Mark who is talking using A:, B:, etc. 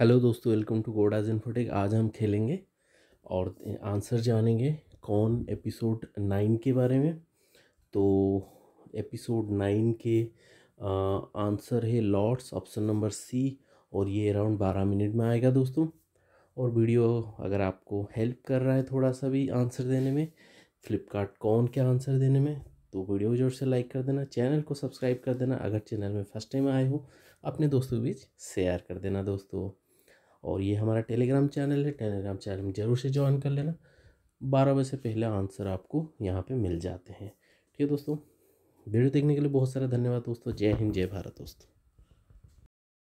A: hello दोस्तों welcome to गोडाज infotech आज हम खेलेंगे और आंसर जानेंगे कौन एपिसोड नाइन के बारे में तो एपिसोड नाइन के आ, आंसर है लॉर्ड्स ऑप्शन नंबर सी और ये अराउंड बारह मिनट में आएगा दोस्तों और वीडियो अगर आपको हेल्प कर रहा है थोड़ा सा भी आंसर देने में फ्लिपकार्ट कौन के आंसर देने में तो वीडियो को जोर से लाइक कर देना चैनल को सब्सक्राइब कर देना अगर चैनल में फर्स्ट टाइम आए हो अपने दोस्तों के बीच शेयर कर देना दोस्तों और ये हमारा टेलीग्राम चैनल है टेलीग्राम चैनल में ज़रूर से ज्वाइन कर लेना बारह बजे से पहले आंसर आपको यहाँ पर मिल जाते हैं ठीक है दोस्तों वीडियो देखने के लिए बहुत सारा धन्यवाद दोस्तों जय हिंद जय भारत दोस्तों